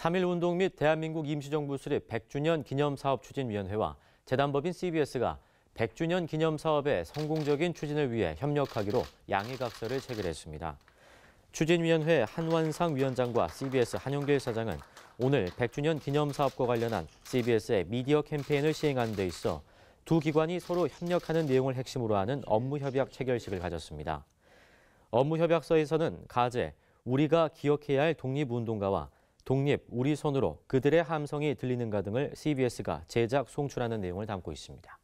3.1운동 및 대한민국 임시정부 수립 100주년 기념사업 추진위원회와 재단법인 CBS가 100주년 기념사업의 성공적인 추진을 위해 협력하기로 양해각서를 체결했습니다. 추진위원회 한완상 위원장과 CBS 한용길 사장은 오늘 100주년 기념사업과 관련한 CBS의 미디어 캠페인을 시행하는 데 있어 두 기관이 서로 협력하는 내용을 핵심으로 하는 업무협약 체결식을 가졌습니다. 업무협약서에서는 가제, 우리가 기억해야 할 독립운동가와 독립, 우리 손으로 그들의 함성이 들리는가 등을 CBS가 제작 송출하는 내용을 담고 있습니다.